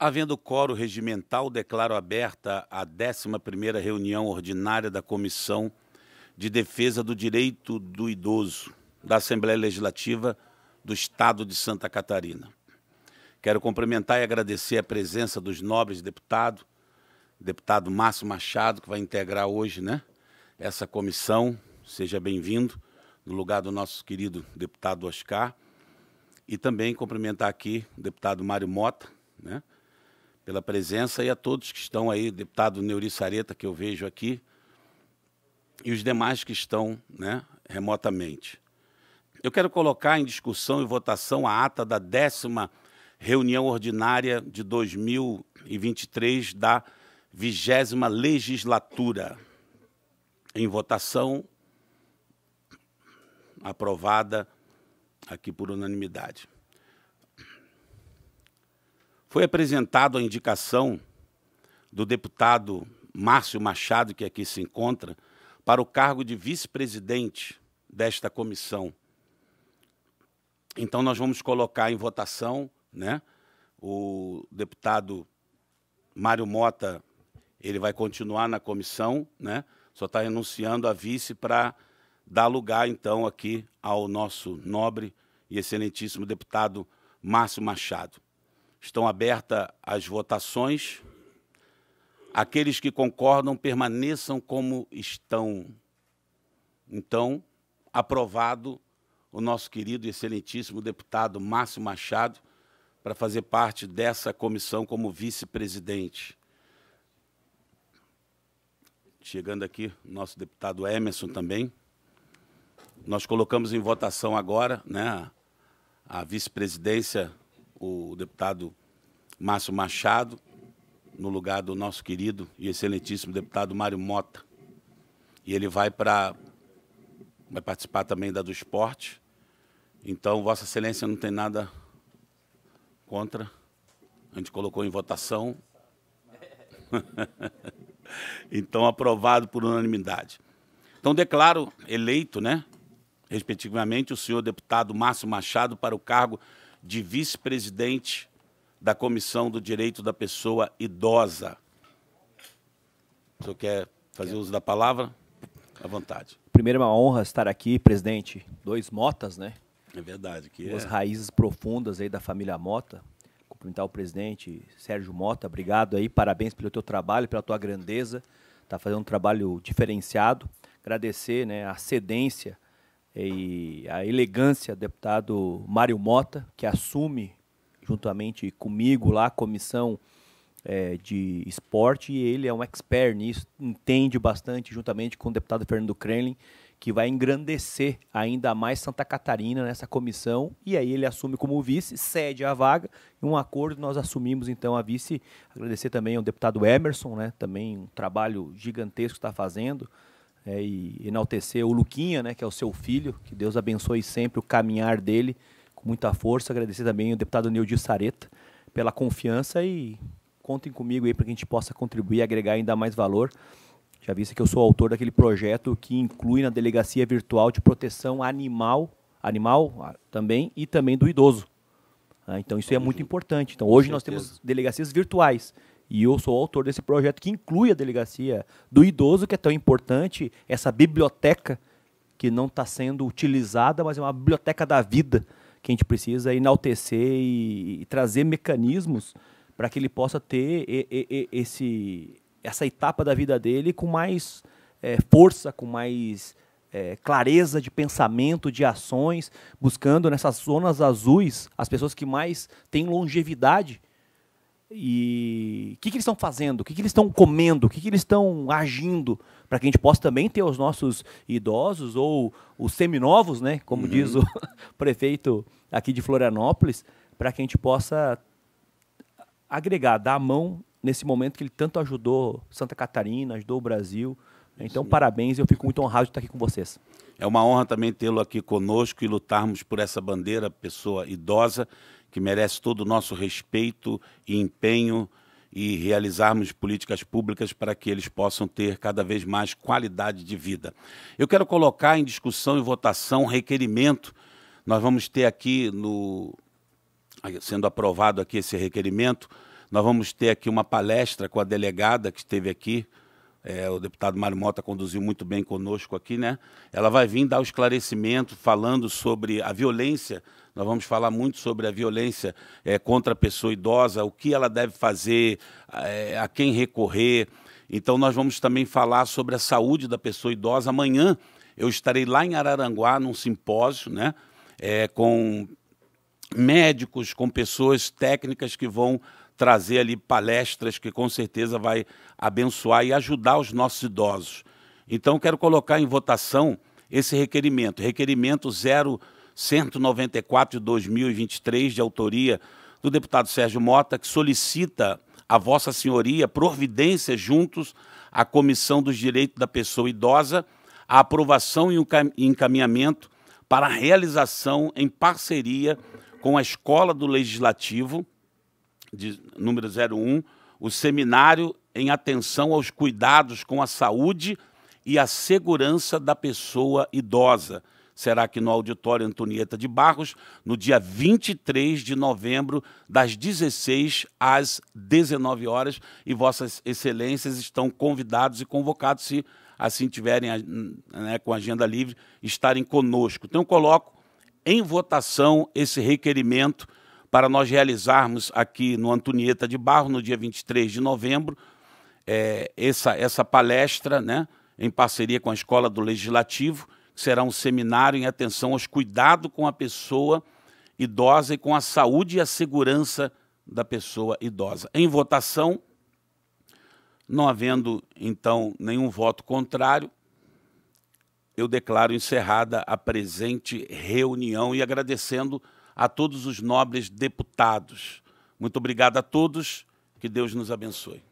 Havendo coro regimental, declaro aberta a 11ª reunião ordinária da Comissão de Defesa do Direito do Idoso da Assembleia Legislativa do Estado de Santa Catarina. Quero cumprimentar e agradecer a presença dos nobres deputados, deputado Márcio Machado, que vai integrar hoje né, essa comissão. Seja bem-vindo, no lugar do nosso querido deputado Oscar. E também cumprimentar aqui o deputado Mário Mota, né? pela presença e a todos que estão aí, deputado Neuri Sareta, que eu vejo aqui, e os demais que estão né, remotamente. Eu quero colocar em discussão e votação a ata da décima reunião ordinária de 2023 da vigésima legislatura. Em votação, aprovada aqui por unanimidade. Foi apresentada a indicação do deputado Márcio Machado, que aqui se encontra, para o cargo de vice-presidente desta comissão. Então, nós vamos colocar em votação né, o deputado Mário Mota, ele vai continuar na comissão, né, só está renunciando a vice para dar lugar, então, aqui ao nosso nobre e excelentíssimo deputado Márcio Machado. Estão abertas as votações. Aqueles que concordam permaneçam como estão. Então, aprovado o nosso querido e excelentíssimo deputado Márcio Machado para fazer parte dessa comissão como vice-presidente. Chegando aqui, nosso deputado Emerson também. Nós colocamos em votação agora né, a vice-presidência o deputado Márcio Machado, no lugar do nosso querido e excelentíssimo deputado Mário Mota. E ele vai para vai participar também da do esporte. Então, Vossa Excelência não tem nada contra. A gente colocou em votação. então, aprovado por unanimidade. Então, declaro eleito, né, respectivamente, o senhor deputado Márcio Machado para o cargo de vice-presidente da Comissão do Direito da Pessoa Idosa. O senhor quer fazer uso da palavra? À vontade. Primeiro, é uma honra estar aqui, presidente. Dois motas, né? É verdade. Que Duas é. raízes profundas aí da família Mota. Cumprimentar o presidente Sérgio Mota. Obrigado aí, parabéns pelo teu trabalho, pela tua grandeza. Está fazendo um trabalho diferenciado. Agradecer né, a cedência e a elegância deputado Mário Mota, que assume juntamente comigo lá a comissão é, de esporte, e ele é um expert nisso, entende bastante, juntamente com o deputado Fernando Kremlin, que vai engrandecer ainda mais Santa Catarina nessa comissão, e aí ele assume como vice, cede a vaga, em um acordo nós assumimos então a vice, agradecer também ao deputado Emerson, né, também um trabalho gigantesco que está fazendo, é, e enaltecer o Luquinha, né, que é o seu filho, que Deus abençoe sempre o caminhar dele com muita força. Agradecer também o deputado Neildir Sareta pela confiança e contem comigo aí para que a gente possa contribuir e agregar ainda mais valor. Já visto que eu sou autor daquele projeto que inclui na delegacia virtual de proteção animal, animal também e também do idoso. Ah, então isso é muito importante. Então hoje nós temos delegacias virtuais e eu sou autor desse projeto que inclui a delegacia do idoso, que é tão importante, essa biblioteca que não está sendo utilizada, mas é uma biblioteca da vida que a gente precisa enaltecer e, e trazer mecanismos para que ele possa ter e, e, esse, essa etapa da vida dele com mais é, força, com mais é, clareza de pensamento, de ações, buscando nessas zonas azuis as pessoas que mais têm longevidade e o que, que eles estão fazendo? O que, que eles estão comendo? O que, que eles estão agindo? Para que a gente possa também ter os nossos idosos ou os seminovos, né? como uhum. diz o prefeito aqui de Florianópolis, para que a gente possa agregar, dar a mão nesse momento que ele tanto ajudou Santa Catarina, ajudou o Brasil. Né? Então, Sim. parabéns, eu fico muito honrado de estar aqui com vocês. É uma honra também tê-lo aqui conosco e lutarmos por essa bandeira, pessoa idosa, que merece todo o nosso respeito e empenho e realizarmos políticas públicas para que eles possam ter cada vez mais qualidade de vida. Eu quero colocar em discussão e votação um requerimento. Nós vamos ter aqui no sendo aprovado aqui esse requerimento, nós vamos ter aqui uma palestra com a delegada que esteve aqui, é, o deputado Mário Mota conduziu muito bem conosco aqui, né? Ela vai vir dar o esclarecimento falando sobre a violência. Nós vamos falar muito sobre a violência é, contra a pessoa idosa, o que ela deve fazer, é, a quem recorrer. Então, nós vamos também falar sobre a saúde da pessoa idosa. Amanhã eu estarei lá em Araranguá num simpósio, né? É, com médicos, com pessoas técnicas que vão trazer ali palestras que com certeza vai abençoar e ajudar os nossos idosos. Então quero colocar em votação esse requerimento, requerimento 0194 de 2023 de autoria do deputado Sérgio Mota, que solicita a vossa senhoria providência juntos à Comissão dos Direitos da Pessoa Idosa a aprovação e o encaminhamento para a realização em parceria com a Escola do Legislativo de, número 01, o seminário em atenção aos cuidados com a saúde e a segurança da pessoa idosa. Será aqui no auditório Antonieta de Barros, no dia 23 de novembro, das 16 às 19 horas, e vossas excelências estão convidados e convocados se assim tiverem né, com agenda livre, estarem conosco. Então, eu coloco em votação esse requerimento para nós realizarmos aqui no Antonieta de Barro, no dia 23 de novembro, é, essa, essa palestra, né, em parceria com a Escola do Legislativo, que será um seminário em atenção aos cuidados com a pessoa idosa e com a saúde e a segurança da pessoa idosa. Em votação, não havendo, então, nenhum voto contrário, eu declaro encerrada a presente reunião e agradecendo a todos os nobres deputados. Muito obrigado a todos, que Deus nos abençoe.